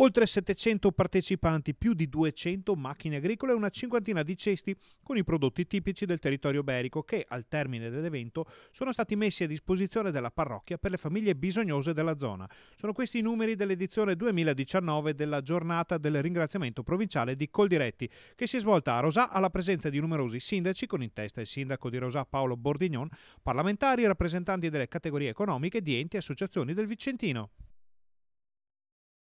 oltre 700 partecipanti, più di 200 macchine agricole e una cinquantina di cesti con i prodotti tipici del territorio berico che, al termine dell'evento, sono stati messi a disposizione della parrocchia per le famiglie bisognose della zona. Sono questi i numeri dell'edizione 2019 della giornata del ringraziamento provinciale di Coldiretti, che si è svolta a Rosà alla presenza di numerosi sindaci, con in testa il sindaco di Rosà Paolo Bordignon, parlamentari, rappresentanti delle categorie economiche di enti e associazioni del Vicentino.